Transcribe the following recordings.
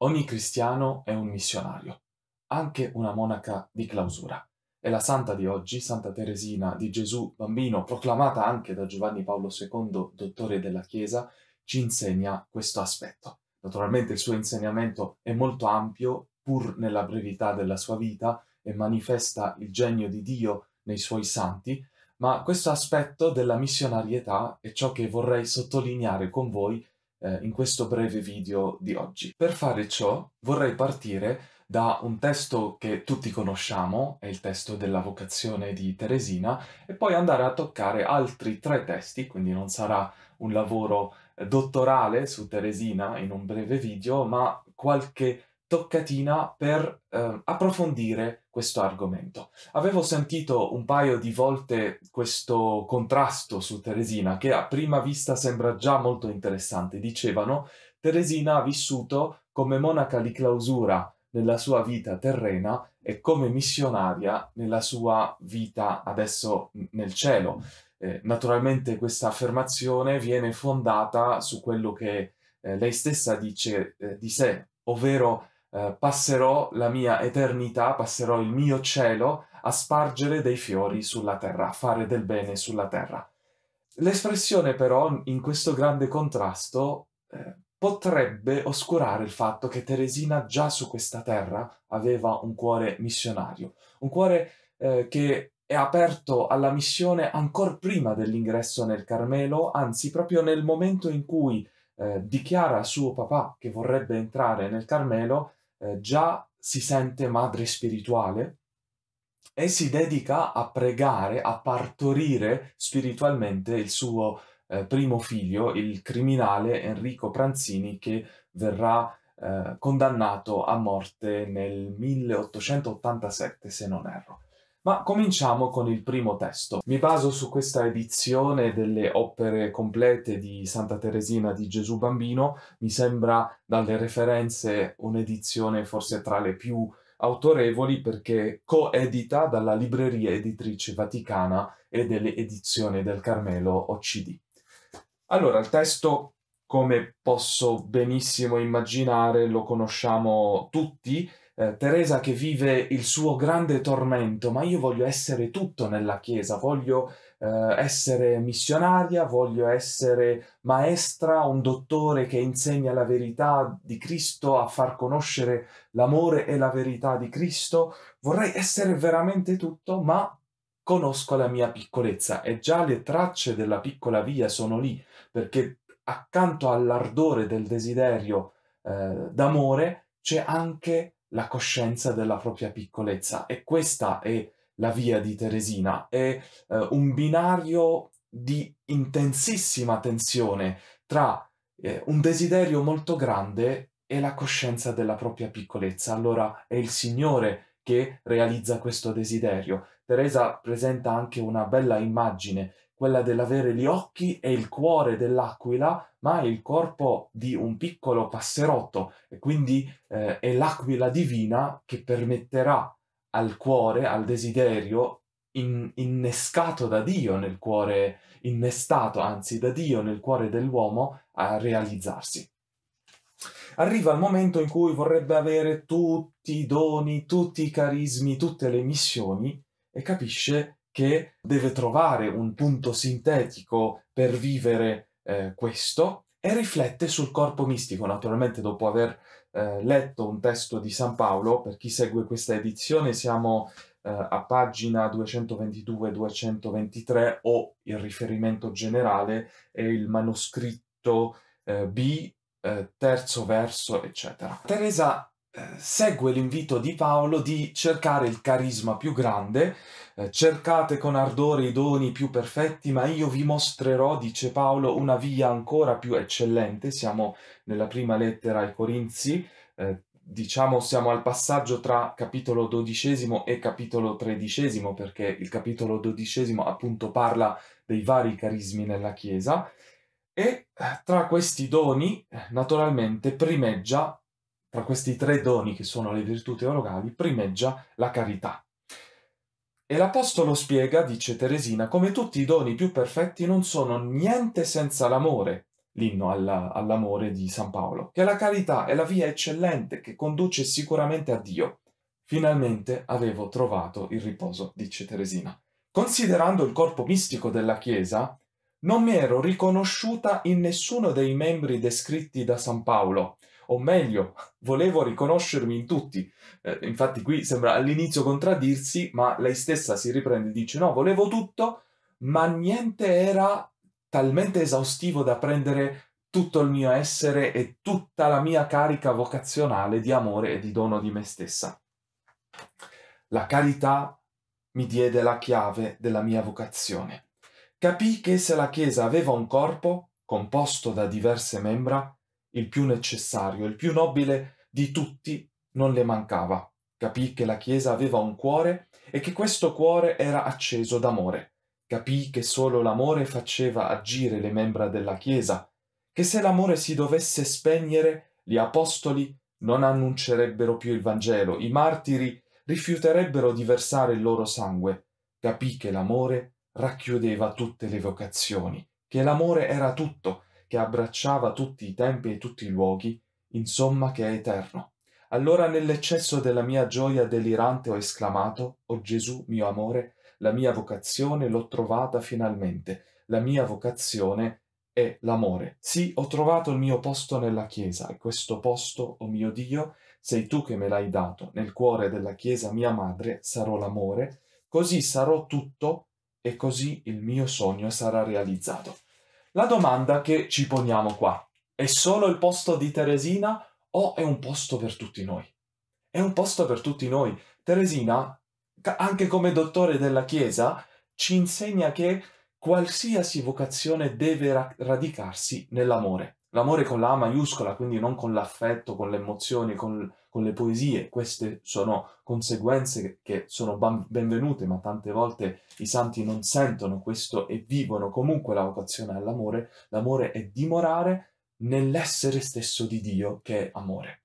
Ogni cristiano è un missionario, anche una monaca di clausura. E la santa di oggi, Santa Teresina di Gesù Bambino, proclamata anche da Giovanni Paolo II, dottore della Chiesa, ci insegna questo aspetto. Naturalmente il suo insegnamento è molto ampio, pur nella brevità della sua vita, e manifesta il genio di Dio nei suoi santi, ma questo aspetto della missionarietà è ciò che vorrei sottolineare con voi eh, in questo breve video di oggi. Per fare ciò vorrei partire da un testo che tutti conosciamo, è il testo della vocazione di Teresina, e poi andare a toccare altri tre testi, quindi non sarà un lavoro eh, dottorale su Teresina in un breve video, ma qualche toccatina per eh, approfondire questo argomento. Avevo sentito un paio di volte questo contrasto su Teresina, che a prima vista sembra già molto interessante. Dicevano, Teresina ha vissuto come monaca di clausura nella sua vita terrena e come missionaria nella sua vita adesso nel cielo. Eh, naturalmente questa affermazione viene fondata su quello che eh, lei stessa dice eh, di sé, ovvero eh, passerò la mia eternità, passerò il mio cielo a spargere dei fiori sulla terra, a fare del bene sulla terra. L'espressione però, in questo grande contrasto, eh, potrebbe oscurare il fatto che Teresina già su questa terra aveva un cuore missionario, un cuore eh, che è aperto alla missione ancora prima dell'ingresso nel Carmelo, anzi proprio nel momento in cui eh, dichiara a suo papà che vorrebbe entrare nel Carmelo, eh, già si sente madre spirituale e si dedica a pregare, a partorire spiritualmente il suo eh, primo figlio, il criminale Enrico Pranzini, che verrà eh, condannato a morte nel 1887, se non erro. Ma cominciamo con il primo testo. Mi baso su questa edizione delle opere complete di Santa Teresina di Gesù Bambino, mi sembra dalle referenze un'edizione forse tra le più autorevoli perché coedita dalla Libreria Editrice Vaticana e delle edizioni del Carmelo OCD. Allora, il testo, come posso benissimo immaginare, lo conosciamo tutti, eh, Teresa che vive il suo grande tormento, ma io voglio essere tutto nella Chiesa, voglio eh, essere missionaria, voglio essere maestra, un dottore che insegna la verità di Cristo, a far conoscere l'amore e la verità di Cristo, vorrei essere veramente tutto, ma conosco la mia piccolezza e già le tracce della piccola via sono lì, perché accanto all'ardore del desiderio eh, d'amore c'è anche la coscienza della propria piccolezza. E questa è la via di Teresina, è eh, un binario di intensissima tensione tra eh, un desiderio molto grande e la coscienza della propria piccolezza. Allora è il Signore che realizza questo desiderio. Teresa presenta anche una bella immagine quella dell'avere gli occhi e il cuore dell'aquila, ma il corpo di un piccolo passerotto e quindi eh, è l'aquila divina che permetterà al cuore, al desiderio in, innescato da Dio nel cuore, innestato anzi da Dio nel cuore dell'uomo a realizzarsi. Arriva il momento in cui vorrebbe avere tutti i doni, tutti i carismi, tutte le missioni e capisce che deve trovare un punto sintetico per vivere eh, questo e riflette sul corpo mistico. Naturalmente dopo aver eh, letto un testo di San Paolo, per chi segue questa edizione siamo eh, a pagina 222-223 o il riferimento generale è il manoscritto eh, B, eh, terzo verso, eccetera. Teresa eh, segue l'invito di Paolo di cercare il carisma più grande, eh, cercate con ardore i doni più perfetti, ma io vi mostrerò, dice Paolo, una via ancora più eccellente. Siamo nella prima lettera ai Corinzi, eh, diciamo siamo al passaggio tra capitolo dodicesimo e capitolo tredicesimo, perché il capitolo dodicesimo appunto parla dei vari carismi nella Chiesa, e eh, tra questi doni naturalmente primeggia tra questi tre doni che sono le virtù teologali, primeggia la carità. E l'Apostolo spiega, dice Teresina, come tutti i doni più perfetti non sono niente senza l'amore, l'inno all'amore di San Paolo, che la carità è la via eccellente che conduce sicuramente a Dio. Finalmente avevo trovato il riposo, dice Teresina. Considerando il corpo mistico della Chiesa, non mi ero riconosciuta in nessuno dei membri descritti da San Paolo, o meglio, volevo riconoscermi in tutti. Eh, infatti qui sembra all'inizio contraddirsi, ma lei stessa si riprende e dice no, volevo tutto, ma niente era talmente esaustivo da prendere tutto il mio essere e tutta la mia carica vocazionale di amore e di dono di me stessa. La carità mi diede la chiave della mia vocazione. Capì che se la Chiesa aveva un corpo, composto da diverse membra, il più necessario, il più nobile di tutti, non le mancava. Capì che la Chiesa aveva un cuore e che questo cuore era acceso d'amore. Capì che solo l'amore faceva agire le membra della Chiesa, che se l'amore si dovesse spegnere, gli apostoli non annuncerebbero più il Vangelo, i martiri rifiuterebbero di versare il loro sangue. Capì che l'amore racchiudeva tutte le vocazioni, che l'amore era tutto, che abbracciava tutti i tempi e tutti i luoghi, insomma che è eterno. Allora nell'eccesso della mia gioia delirante ho esclamato, O oh Gesù mio amore, la mia vocazione l'ho trovata finalmente, la mia vocazione è l'amore. Sì, ho trovato il mio posto nella Chiesa e questo posto, o oh mio Dio, sei tu che me l'hai dato, nel cuore della Chiesa mia madre sarò l'amore, così sarò tutto e così il mio sogno sarà realizzato. La domanda che ci poniamo qua è solo il posto di Teresina o è un posto per tutti noi? È un posto per tutti noi. Teresina, anche come dottore della Chiesa, ci insegna che qualsiasi vocazione deve radicarsi nell'amore. L'amore con la A maiuscola, quindi non con l'affetto, con le emozioni, con, con le poesie. Queste sono conseguenze che sono benvenute, ma tante volte i santi non sentono questo e vivono comunque la vocazione all'amore. L'amore è dimorare nell'essere stesso di Dio, che è amore.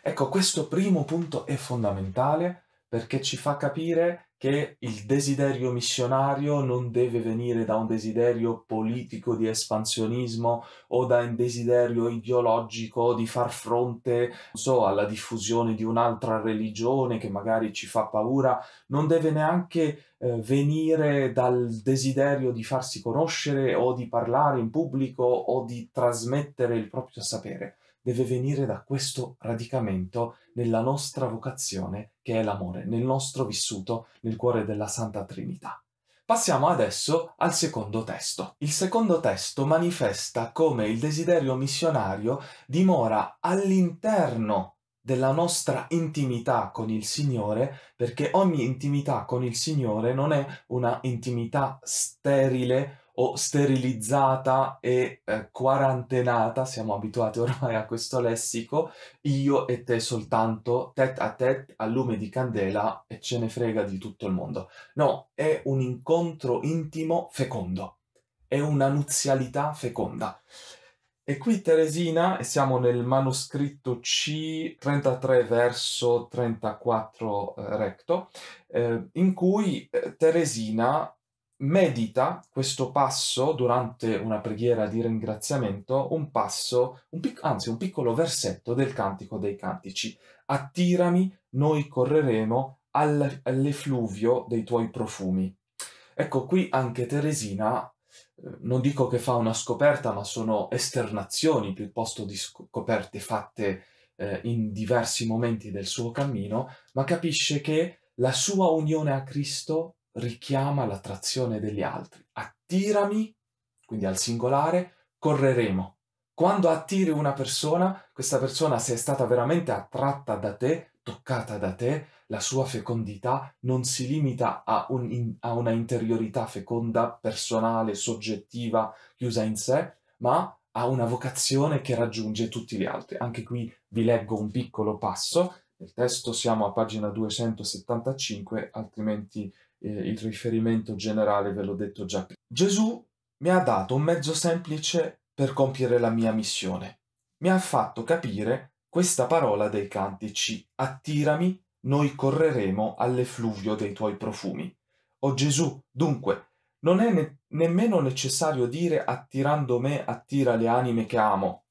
Ecco, questo primo punto è fondamentale perché ci fa capire che il desiderio missionario non deve venire da un desiderio politico di espansionismo o da un desiderio ideologico di far fronte so, alla diffusione di un'altra religione che magari ci fa paura, non deve neanche eh, venire dal desiderio di farsi conoscere o di parlare in pubblico o di trasmettere il proprio sapere deve venire da questo radicamento nella nostra vocazione che è l'amore, nel nostro vissuto nel cuore della Santa Trinità. Passiamo adesso al secondo testo. Il secondo testo manifesta come il desiderio missionario dimora all'interno della nostra intimità con il Signore, perché ogni intimità con il Signore non è una intimità sterile o sterilizzata e eh, quarantenata, siamo abituati ormai a questo lessico, io e te soltanto, tête a tête, a lume di candela e ce ne frega di tutto il mondo. No, è un incontro intimo fecondo, è una nuzialità feconda. E qui Teresina, e siamo nel manoscritto C33 verso 34 eh, recto, eh, in cui eh, Teresina medita questo passo durante una preghiera di ringraziamento, un passo, un pic- anzi un piccolo versetto del Cantico dei Cantici. Attirami, noi correremo all- all'effluvio dei tuoi profumi. Ecco qui anche Teresina, eh, non dico che fa una scoperta, ma sono esternazioni piuttosto di scoperte fatte eh, in diversi momenti del suo cammino, ma capisce che la sua unione a Cristo richiama l'attrazione degli altri. Attirami, quindi al singolare, correremo. Quando attiri una persona, questa persona se è stata veramente attratta da te, toccata da te, la sua fecondità non si limita a, un a una interiorità feconda, personale, soggettiva, chiusa in sé, ma ha una vocazione che raggiunge tutti gli altri. Anche qui vi leggo un piccolo passo. Nel testo siamo a pagina 275, altrimenti eh, il riferimento generale ve l'ho detto già prima. Gesù mi ha dato un mezzo semplice per compiere la mia missione. Mi ha fatto capire questa parola dei cantici, attirami, noi correremo all'effluvio dei tuoi profumi. O Gesù, dunque, non è ne- nemmeno necessario dire attirando me attira le anime che amo.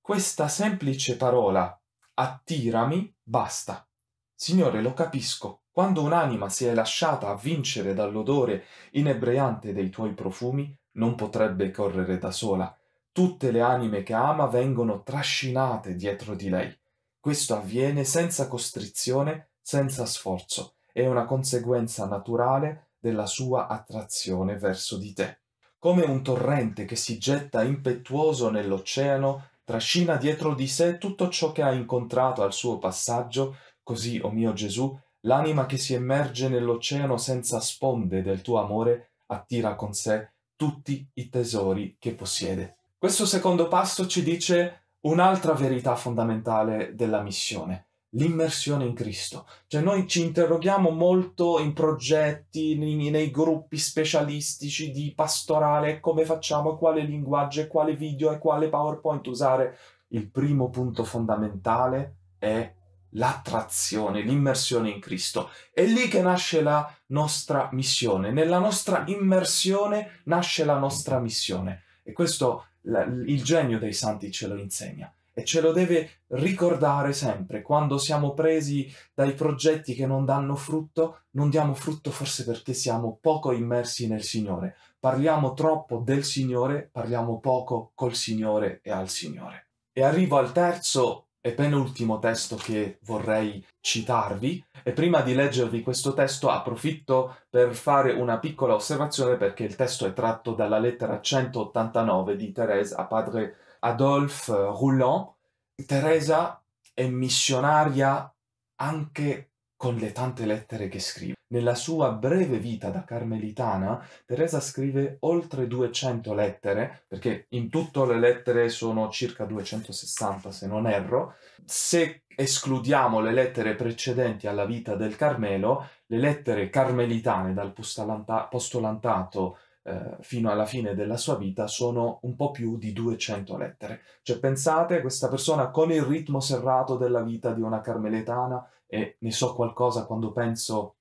Questa semplice parola, attirami, basta. Signore, lo capisco, quando un'anima si è lasciata vincere dall'odore inebriante dei tuoi profumi, non potrebbe correre da sola. Tutte le anime che ama vengono trascinate dietro di lei. Questo avviene senza costrizione, senza sforzo. È una conseguenza naturale della sua attrazione verso di te. Come un torrente che si getta impetuoso nell'oceano, trascina dietro di sé tutto ciò che ha incontrato al suo passaggio, così, o oh mio Gesù, L'anima che si immerge nell'oceano senza sponde del tuo amore attira con sé tutti i tesori che possiede. Questo secondo passo ci dice un'altra verità fondamentale della missione, l'immersione in Cristo. Cioè noi ci interroghiamo molto in progetti, nei, gruppi specialistici di pastorale, come facciamo, quale linguaggio, quale video e quale PowerPoint usare. Il primo punto fondamentale è l'attrazione, l'immersione in Cristo. È lì che nasce la nostra missione, nella nostra immersione nasce la nostra missione. E questo il genio dei santi ce lo insegna e ce lo deve ricordare sempre. Quando siamo presi dai progetti che non danno frutto, non diamo frutto forse perché siamo poco immersi nel Signore. Parliamo troppo del Signore, parliamo poco col Signore e al Signore. E arrivo al terzo e penultimo testo che vorrei citarvi e prima di leggervi questo testo approfitto per fare una piccola osservazione perché il testo è tratto dalla lettera 189 di Thérèse a padre Adolphe Rouland. Teresa è missionaria anche con le tante lettere che scrive. Nella sua breve vita da carmelitana, Teresa scrive oltre 200 lettere, perché in tutto le lettere sono circa 260 se non erro. Se escludiamo le lettere precedenti alla vita del Carmelo, le lettere carmelitane dal postolantato eh, fino alla fine della sua vita sono un po' più di 200 lettere. Cioè pensate questa persona con il ritmo serrato della vita di una carmelitana e ne so qualcosa quando penso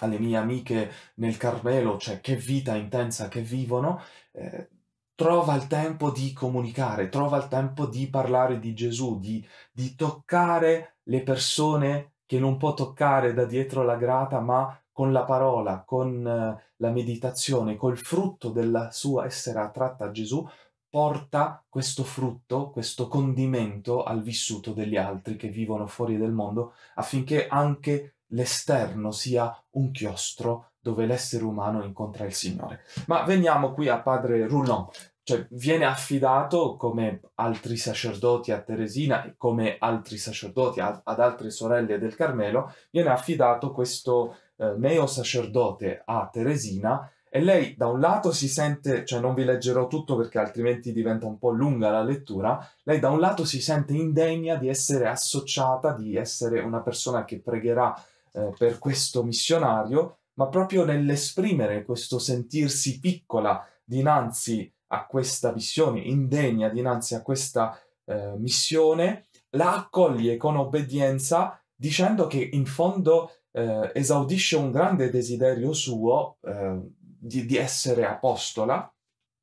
alle mie amiche nel Carmelo, cioè che vita intensa che vivono, eh, trova il tempo di comunicare, trova il tempo di parlare di Gesù, di, di toccare le persone che non può toccare da dietro la grata, ma con la parola, con eh, la meditazione, col frutto della sua essere attratta a Gesù, porta questo frutto, questo condimento al vissuto degli altri che vivono fuori del mondo, affinché anche l'esterno sia un chiostro dove l'essere umano incontra il Signore. Ma veniamo qui a padre Roulon, cioè viene affidato come altri sacerdoti a Teresina e come altri sacerdoti ad, ad altre sorelle del Carmelo, viene affidato questo eh, neo sacerdote a Teresina e lei da un lato si sente, cioè non vi leggerò tutto perché altrimenti diventa un po' lunga la lettura, lei da un lato si sente indegna di essere associata, di essere una persona che pregherà eh, per questo missionario, ma proprio nell'esprimere questo sentirsi piccola dinanzi a questa missione, indegna dinanzi a questa eh, missione, la accoglie con obbedienza dicendo che in fondo eh, esaudisce un grande desiderio suo eh, di, di essere apostola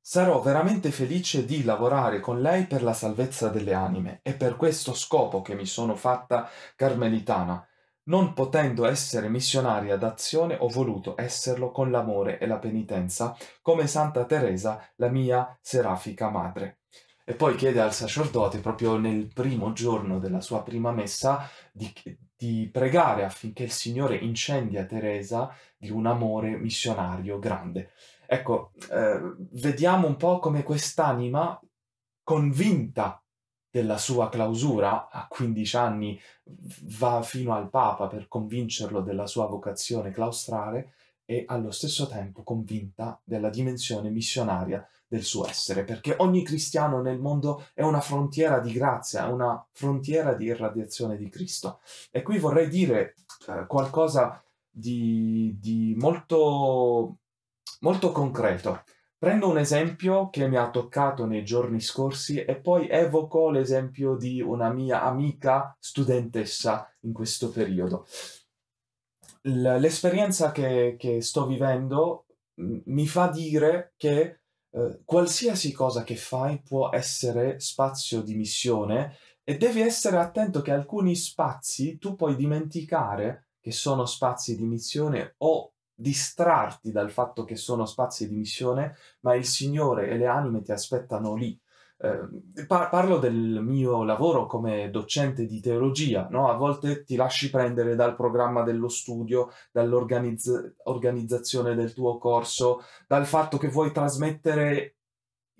Sarò veramente felice di lavorare con lei per la salvezza delle anime. È per questo scopo che mi sono fatta carmelitana non potendo essere missionari ad azione, ho voluto esserlo con l'amore e la penitenza, come Santa Teresa, la mia serafica madre. E poi chiede al sacerdote, proprio nel primo giorno della sua prima messa, di, di pregare affinché il Signore incendia Teresa di un amore missionario grande. Ecco, eh, vediamo un po' come quest'anima convinta della sua clausura a 15 anni va fino al Papa per convincerlo della sua vocazione claustrale e allo stesso tempo convinta della dimensione missionaria del suo essere, perché ogni cristiano nel mondo è una frontiera di grazia, è una frontiera di irradiazione di Cristo. E qui vorrei dire eh, qualcosa di, di molto, molto concreto Prendo un esempio che mi ha toccato nei giorni scorsi e poi evoco l'esempio di una mia amica studentessa in questo periodo. l'esperienza che, che sto vivendo mi fa dire che eh, qualsiasi cosa che fai può essere spazio di missione e devi essere attento che alcuni spazi tu puoi dimenticare che sono spazi di missione o distrarti dal fatto che sono spazi di missione, ma il Signore e le anime ti aspettano lì. Eh, par- parlo del mio lavoro come docente di teologia, no? a volte ti lasci prendere dal programma dello studio, dall'organizzazione del tuo corso, dal fatto che vuoi trasmettere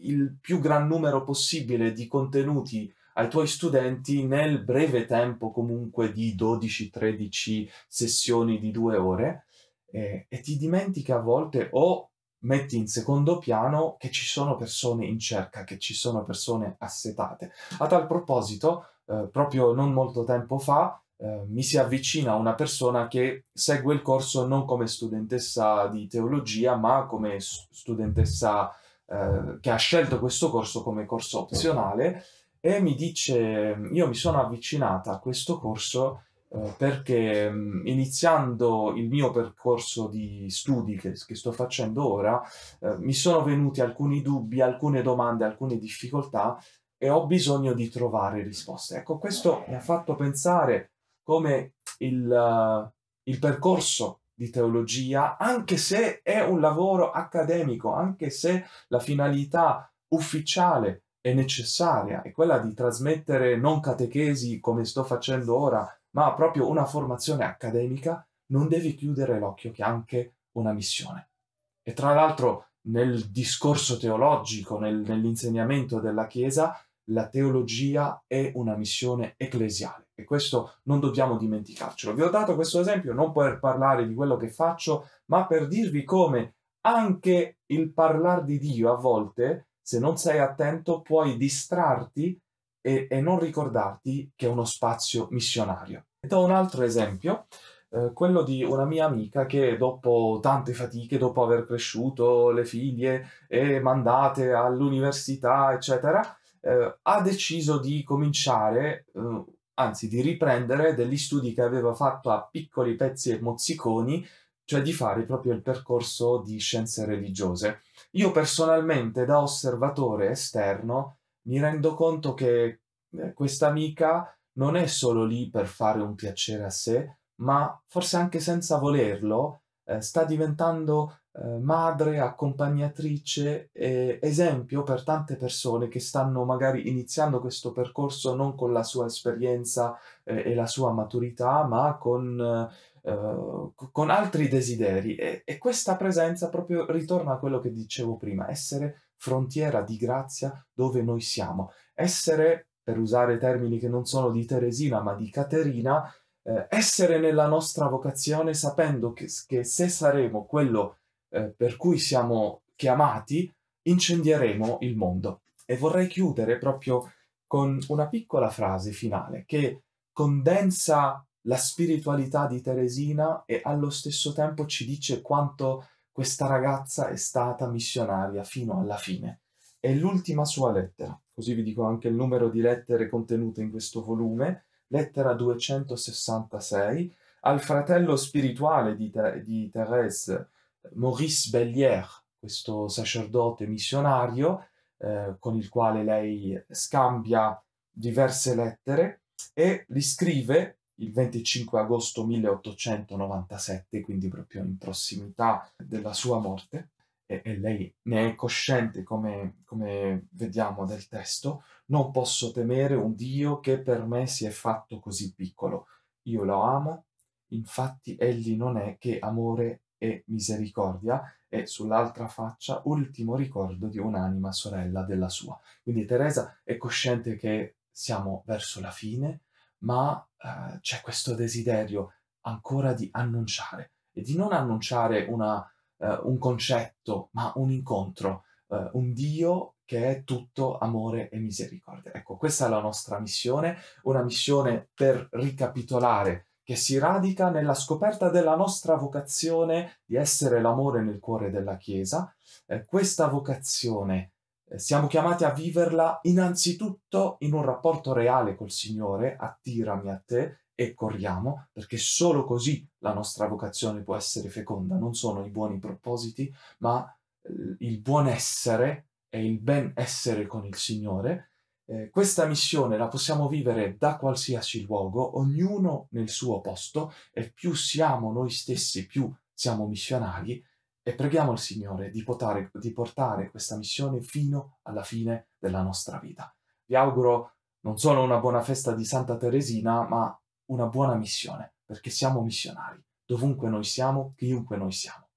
il più gran numero possibile di contenuti ai tuoi studenti nel breve tempo comunque di 12-13 sessioni di due ore eh, e ti dimentica a volte o metti in secondo piano che ci sono persone in cerca, che ci sono persone assetate. A tal proposito, eh, proprio non molto tempo fa, eh, mi si avvicina una persona che segue il corso non come studentessa di teologia, ma come studentessa eh, che ha scelto questo corso come corso opzionale e mi dice io mi sono avvicinata a questo corso eh, perché iniziando il mio percorso di studi che, che sto facendo ora, eh, mi sono venuti alcuni dubbi, alcune domande, alcune difficoltà e ho bisogno di trovare risposte. Ecco, questo mi ha fatto pensare come il, uh, il percorso teologia, anche se è un lavoro accademico, anche se la finalità ufficiale è necessaria è quella di trasmettere non catechesi come sto facendo ora ma proprio una formazione accademica, non devi chiudere l'occhio che anche una missione. E tra l'altro nel discorso teologico, nel, nell'insegnamento della Chiesa, la teologia è una missione ecclesiale e questo non dobbiamo dimenticarcelo. Vi ho dato questo esempio non per parlare di quello che faccio, ma per dirvi come anche il parlare di Dio a volte, se non sei attento, puoi distrarti e, e non ricordarti che è uno spazio missionario. E do un altro esempio, eh, quello di una mia amica che dopo tante fatiche, dopo aver cresciuto le figlie e mandate all'università, eccetera, eh, ha deciso di cominciare, eh, anzi di riprendere degli studi che aveva fatto a piccoli pezzi e mozziconi, cioè di fare proprio il percorso di scienze religiose. Io personalmente, da osservatore esterno, mi rendo conto che eh, questa amica non è solo lì per fare un piacere a sé, ma forse anche senza volerlo, eh, sta diventando eh, madre, accompagnatrice e esempio per tante persone che stanno magari iniziando questo percorso non con la sua esperienza eh, e la sua maturità, ma con, eh, con altri desideri. E, e questa presenza proprio ritorna a quello che dicevo prima, essere frontiera di grazia dove noi siamo. Essere, per usare termini che non sono di Teresina ma di Caterina, eh, essere nella nostra vocazione sapendo che, che se saremo quello eh, per cui siamo chiamati, incendieremo il mondo. E vorrei chiudere proprio con una piccola frase finale che condensa la spiritualità di Teresina e allo stesso tempo ci dice quanto questa ragazza è stata missionaria fino alla fine. È l'ultima sua lettera, così vi dico anche il numero di lettere contenute in questo volume, lettera 266, al fratello spirituale di, di Thérèse, Maurice Bellière, questo sacerdote missionario eh, con il quale lei scambia diverse lettere e li scrive il 25 agosto 1897, quindi proprio in prossimità della sua morte, e, e lei ne è cosciente come, come vediamo del testo, non posso temere un Dio che per me si è fatto così piccolo. Io lo amo, infatti egli non è che amore e misericordia, e sull'altra faccia ultimo ricordo di un'anima sorella della sua. Quindi Teresa è cosciente che siamo verso la fine, ma eh, c'è questo desiderio ancora di annunciare e di non annunciare una, eh, un concetto, ma un incontro, eh, un Dio che è tutto amore e misericordia. Ecco, questa è la nostra missione, una missione per ricapitolare che si radica nella scoperta della nostra vocazione di essere l'amore nel cuore della Chiesa, eh, questa vocazione eh, siamo chiamati a viverla innanzitutto in un rapporto reale col Signore, attirami a te e corriamo, perché solo così la nostra vocazione può essere feconda, non sono i buoni propositi, ma eh, il buon essere e il ben essere con il Signore. Eh, questa missione la possiamo vivere da qualsiasi luogo, ognuno nel suo posto, e più siamo noi stessi, più siamo missionari, e preghiamo il Signore di, potare, di portare questa missione fino alla fine della nostra vita. Vi auguro non solo una buona festa di Santa Teresina, ma una buona missione, perché siamo missionari, dovunque noi siamo, chiunque noi siamo.